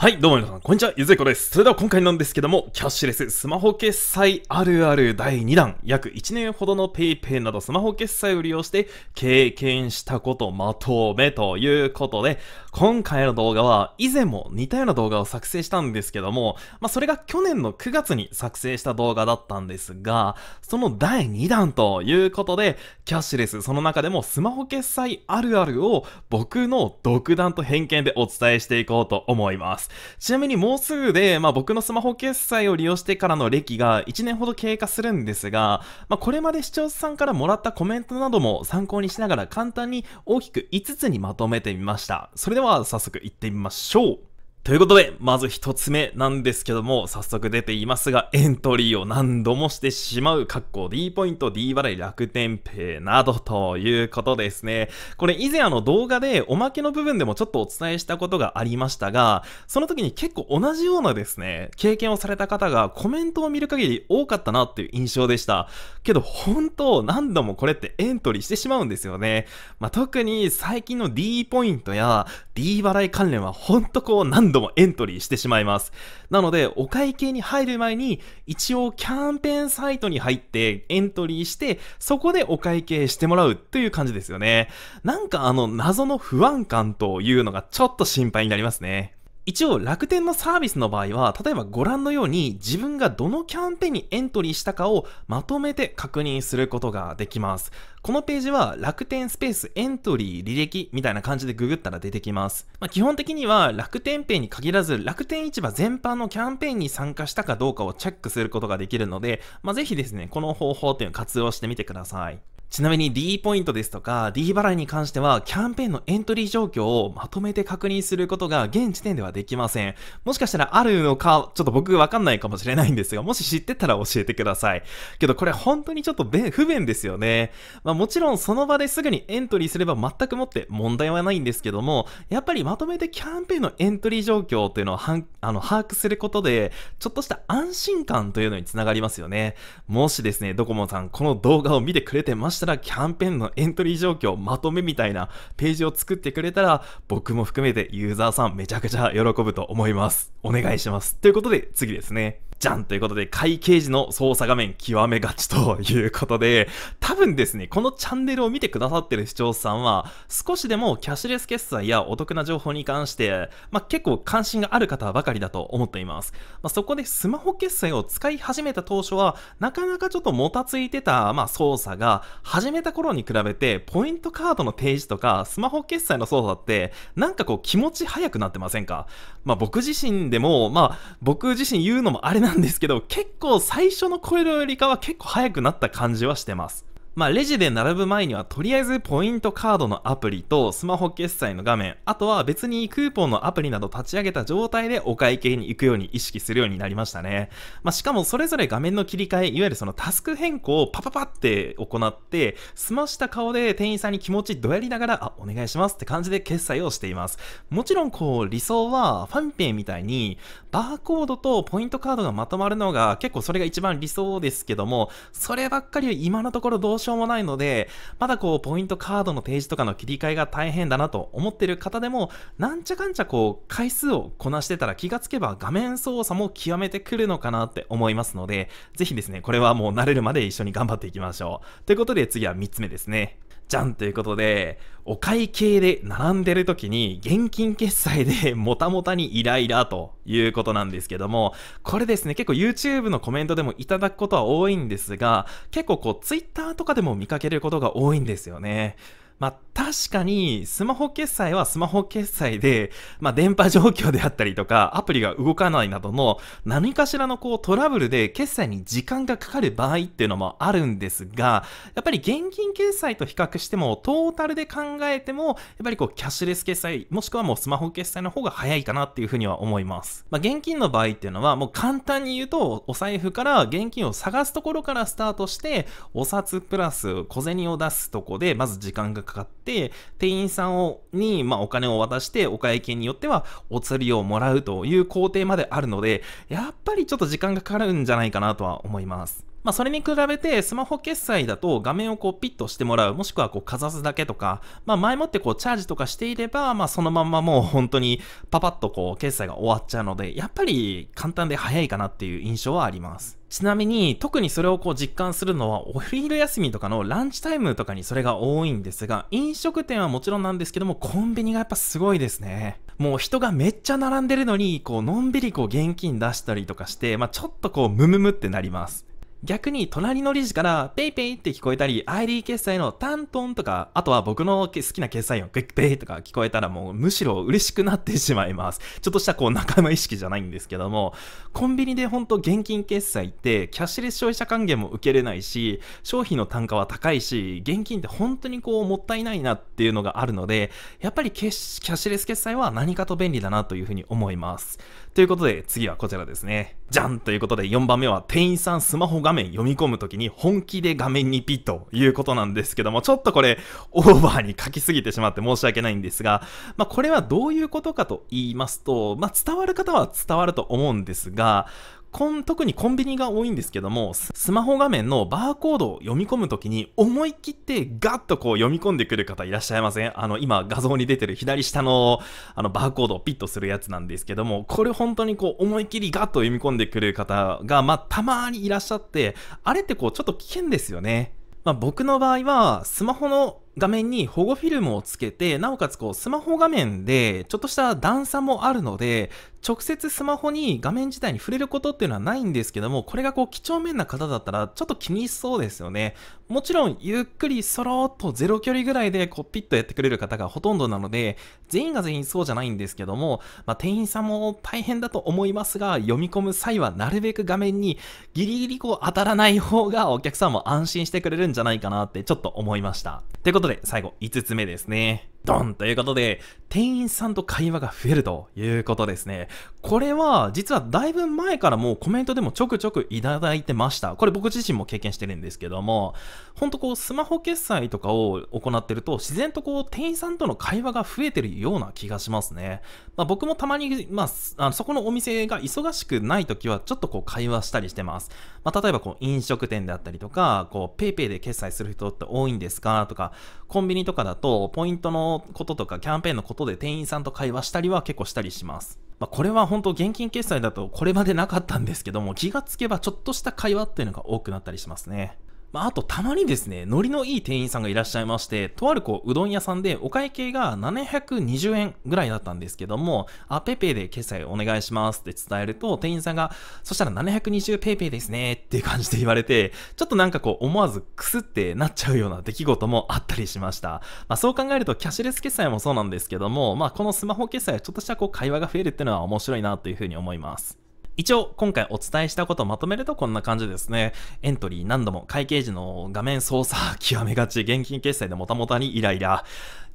はい、どうも皆さん、こんにちは、ゆずえこです。それでは今回なんですけども、キャッシュレススマホ決済あるある第2弾、約1年ほどの PayPay などスマホ決済を利用して経験したことまとめということで、今回の動画は以前も似たような動画を作成したんですけども、まあ、それが去年の9月に作成した動画だったんですが、その第2弾ということで、キャッシュレスその中でもスマホ決済あるあるを僕の独断と偏見でお伝えしていこうと思います。。ちなみにもうすぐで、まあ僕のスマホ決済を利用してからの歴が1年ほど経過するんですが、まあこれまで視聴者さんからもらったコメントなども参考にしながら簡単に大きく5つにまとめてみました。それでは早速行ってみましょう。ということで、まず一つ目なんですけども、早速出ていますが、エントリーを何度もしてしまう、格好 D ポイント、D 払い、楽天ペイなどということですね。これ以前あの動画でおまけの部分でもちょっとお伝えしたことがありましたが、その時に結構同じようなですね、経験をされた方がコメントを見る限り多かったなっていう印象でした。けど本当何度もこれってエントリーしてしまうんですよね。まあ、特に最近の D ポイントや D 払い関連は本当こう何何度もエントリーしてしまいます。なので、お会計に入る前に、一応キャンペーンサイトに入ってエントリーして、そこでお会計してもらうという感じですよね。なんかあの、謎の不安感というのがちょっと心配になりますね。一応楽天のサービスの場合は、例えばご覧のように自分がどのキャンペーンにエントリーしたかをまとめて確認することができます。このページは楽天スペースエントリー履歴みたいな感じでググったら出てきます。まあ、基本的には楽天ペイに限らず楽天市場全般のキャンペーンに参加したかどうかをチェックすることができるので、まあ、ぜひですね、この方法っていうのを活用してみてください。ちなみに D ポイントですとか D 払いに関してはキャンペーンのエントリー状況をまとめて確認することが現時点ではできません。もしかしたらあるのか、ちょっと僕わかんないかもしれないんですが、もし知ってたら教えてください。けどこれ本当にちょっと不便ですよね。まあもちろんその場ですぐにエントリーすれば全くもって問題はないんですけども、やっぱりまとめてキャンペーンのエントリー状況というのをあの把握することで、ちょっとした安心感というのにつながりますよね。もしですね、ドコモさんこの動画を見てくれてましたしたらキャンペーンのエントリー状況、まとめみたいなページを作ってくれたら、僕も含めてユーザーさんめちゃくちゃ喜ぶと思います。お願いします。ということで次ですね。じゃんということで、会計時の操作画面極めがちということで、多分ですね、このチャンネルを見てくださってる視聴者さんは、少しでもキャッシュレス決済やお得な情報に関して、まあ、結構関心がある方ばかりだと思っています。まあ、そこでスマホ決済を使い始めた当初は、なかなかちょっともたついてた、まあ、操作が、始めた頃に比べて、ポイントカードの提示とか、スマホ決済の操作って、なんかこう気持ち早くなってませんかまあ、僕自身でも、まあ、僕自身言うのもあれなんなんですけど結構最初の頃よりかは結構速くなった感じはしてますまあ、レジで並ぶ前にはとりあえずポイントカードのアプリとスマホ決済の画面、あとは別にクーポンのアプリなど立ち上げた状態でお会計に行くように意識するようになりましたね。まあ、しかもそれぞれ画面の切り替え、いわゆるそのタスク変更をパパパって行って、済ました顔で店員さんに気持ちどやりながら、あ、お願いしますって感じで決済をしています。もちろんこう理想はファミペイみたいにバーコードとポイントカードがまとまるのが結構それが一番理想ですけども、そればっかり今のところどう証もないので、まだこう、ポイントカードの提示とかの切り替えが大変だなと思ってる方でも、なんちゃかんちゃこう、回数をこなしてたら気がつけば画面操作も極めてくるのかなって思いますので、ぜひですね、これはもう慣れるまで一緒に頑張っていきましょう。ということで次は3つ目ですね。じゃんということで、お会計で並んでる時に現金決済で もたもたにイライラということなんですけども、これですね、結構 YouTube のコメントでもいただくことは多いんですが、結構こう Twitter とかでも見かけることが多いんですよね。まあ確かにスマホ決済はスマホ決済で、まあ、電波状況であったりとか、アプリが動かないなどの何かしらのこうトラブルで決済に時間がかかる場合っていうのもあるんですが、やっぱり現金決済と比較してもトータルで考えても、やっぱりこうキャッシュレス決済、もしくはもうスマホ決済の方が早いかなっていうふうには思います。まあ、現金の場合っていうのはもう簡単に言うと、お財布から現金を探すところからスタートして、お札プラス小銭を出すとこで、まず時間がかかって、、店員さんをに、まあ、お金を渡して、お会計によってはお釣りをもらうという工程まであるので、やっぱりちょっと時間がかかるんじゃないかなとは思います。まあ、それに比べてスマホ決済だと画面をこうピッとしてもらう、もしくはこうかざすだけとか、まあ、前もってこうチャージとかしていれば、まあ、そのままもう本当にパパッとこう決済が終わっちゃうので、やっぱり簡単で早いかなっていう印象はあります。ちなみに、特にそれをこう実感するのは、お昼休みとかのランチタイムとかにそれが多いんですが、飲食店はもちろんなんですけども、コンビニがやっぱすごいですね。もう人がめっちゃ並んでるのに、こう、のんびりこう現金出したりとかして、まあ、ちょっとこう、ムムムってなります。逆に隣の理事からペイペイって聞こえたり、ID 決済のタントンとか、あとは僕の好きな決済音、クイックペイとか聞こえたらもうむしろ嬉しくなってしまいます。ちょっとしたこう仲間意識じゃないんですけども、コンビニでほんと現金決済ってキャッシュレス消費者還元も受けれないし、商品の単価は高いし、現金って本当にこうもったいないなっていうのがあるので、やっぱりキャッシュレス決済は何かと便利だなというふうに思います。ということで次はこちらですね。じゃんということで4番目は店員さんスマホが画面読み込むときに本気で画面にピッということなんですけども、ちょっとこれオーバーに書きすぎてしまって申し訳ないんですが、まあ、これはどういうことかと言いますと、まあ、伝わる方は伝わると思うんですが、こん特にコンビニが多いんですけどもスマホ画面のバーコードを読み込むときに思い切ってガッとこう読み込んでくる方いらっしゃいませんあの今画像に出てる左下のあのバーコードをピッとするやつなんですけどもこれ本当にこう思い切りガッと読み込んでくる方がまあたまにいらっしゃってあれってこうちょっと危険ですよねまあ、僕の場合はスマホの画面に保護フィルムをつけて、なおかつこうスマホ画面でちょっとした段差もあるので、直接スマホに画面自体に触れることっていうのはないんですけども、これがこう几帳面な方だったらちょっと気にしそうですよね。もちろんゆっくりそろっとゼロ距離ぐらいでこうピッとやってくれる方がほとんどなので、全員が全員そうじゃないんですけども、まあ、店員さんも大変だと思いますが、読み込む際はなるべく画面にギリギリこう当たらない方がお客さんも安心してくれるんじゃないかなってちょっと思いました。ってことことで、最後、5つ目ですね。ドンということで、店員さんと会話が増えるということですね。これは、実はだいぶ前からもうコメントでもちょくちょくいただいてました。これ僕自身も経験してるんですけども、ほんとこう、スマホ決済とかを行ってると、自然とこう、店員さんとの会話が増えてるような気がしますね。まあ、僕もたまに、まあ、あそこのお店が忙しくない時は、ちょっとこう、会話したりしてます。まあ、例えばこう、飲食店であったりとか、こう、PayPay で決済する人って多いんですかとか、コンビニとかだと、ポイントののこととかキャンペーンのことで店員さんと会話したりは結構したりします。まあ、これは本当現金決済だとこれまでなかったんですけども気がつけばちょっとした会話っていうのが多くなったりしますね。まあ、あとたまにですね、ノリのいい店員さんがいらっしゃいまして、とあるこう、うどん屋さんでお会計が720円ぐらいだったんですけども、あ、ペペで決済お願いしますって伝えると、店員さんが、そしたら720ペペですねっていう感じで言われて、ちょっとなんかこう、思わずクスってなっちゃうような出来事もあったりしました。まあ、そう考えると、キャッシュレス決済もそうなんですけども、まあ、このスマホ決済はちょっとしたこう、会話が増えるっていうのは面白いなというふうに思います。一応今回お伝えしたことをまとめるとこんな感じですね。エントリー何度も会計時の画面操作極めがち、現金決済でもたもたにイライラ。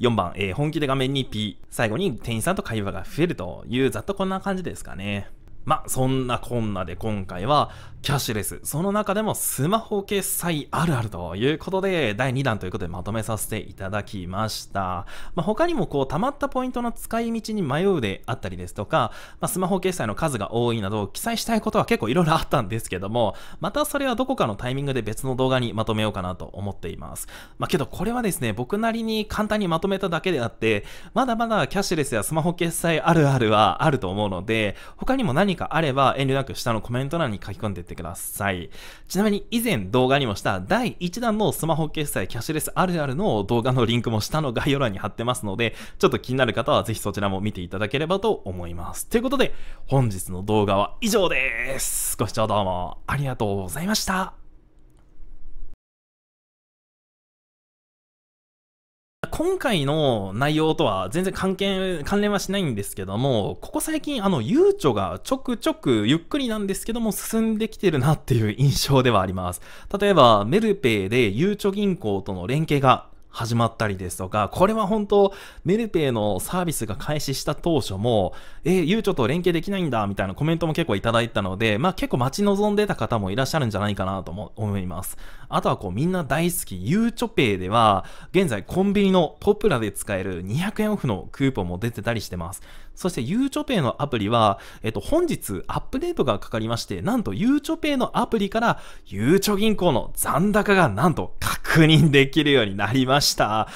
4番、えー、本気で画面に P。最後に店員さんと会話が増えるというざっとこんな感じですかね。まあそんなこんなで今回はキャッシュレス、その中でもスマホ決済あるあるということで第2弾ということでまとめさせていただきました。まあ、他にもこう溜まったポイントの使い道に迷うであったりですとか、まあ、スマホ決済の数が多いなど記載したいことは結構いろいろあったんですけども、またそれはどこかのタイミングで別の動画にまとめようかなと思っています。まあ、けどこれはですね、僕なりに簡単にまとめただけであって、まだまだキャッシュレスやスマホ決済あるあるはあると思うので、他にも何何かあれば遠慮なく下のコメント欄に書き込んでいってください。ちなみに以前動画にもした第1弾のスマホ決済キャッシュレスあるあるの動画のリンクも下の概要欄に貼ってますので、ちょっと気になる方はぜひそちらも見ていただければと思います。ということで、本日の動画は以上です。ご視聴どうもありがとうございました。今回の内容とは全然関係、関連はしないんですけども、ここ最近、あの、ゆうちょがちょくちょくゆっくりなんですけども、進んできてるなっていう印象ではあります。例えば、メルペイでゆうちょ銀行との連携が始まったりですとか、これは本当、メルペイのサービスが開始した当初も、えー、ゆうちょと連携できないんだ、みたいなコメントも結構いただいたので、まあ結構待ち望んでた方もいらっしゃるんじゃないかなとも思います。あとはこう、みんな大好き、ゆうちょペイでは、現在コンビニのポプラで使える200円オフのクーポンも出てたりしてます。そして、ゆうちょペイのアプリは、えっと、本日アップデートがかかりまして、なんとゆうちょペイのアプリから、ゆうちょ銀行の残高がなんと確認できるようになりました。